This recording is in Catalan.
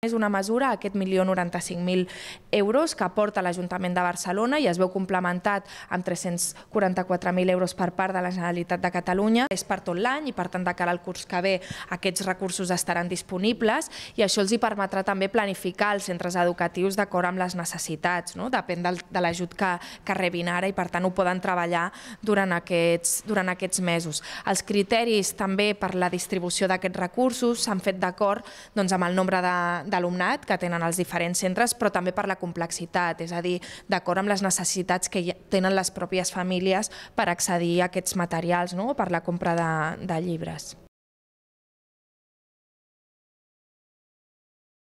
És una mesura, aquest 1.095.000 euros que aporta l'Ajuntament de Barcelona i es veu complementat amb 344.000 euros per part de la Generalitat de Catalunya. És per tot l'any i per tant de cara al curs que ve aquests recursos estaran disponibles i això els hi permetrà també planificar els centres educatius d'acord amb les necessitats. No? Depèn del, de l'ajut que, que rebin ara i per tant ho poden treballar durant aquests, durant aquests mesos. Els criteris també per la distribució d'aquests recursos s'han fet d'acord doncs, amb el nombre de, d'alumnat que tenen els diferents centres, però també per la complexitat, és a dir, d'acord amb les necessitats que tenen les pròpies famílies per accedir a aquests materials no? o per la compra de, de llibres.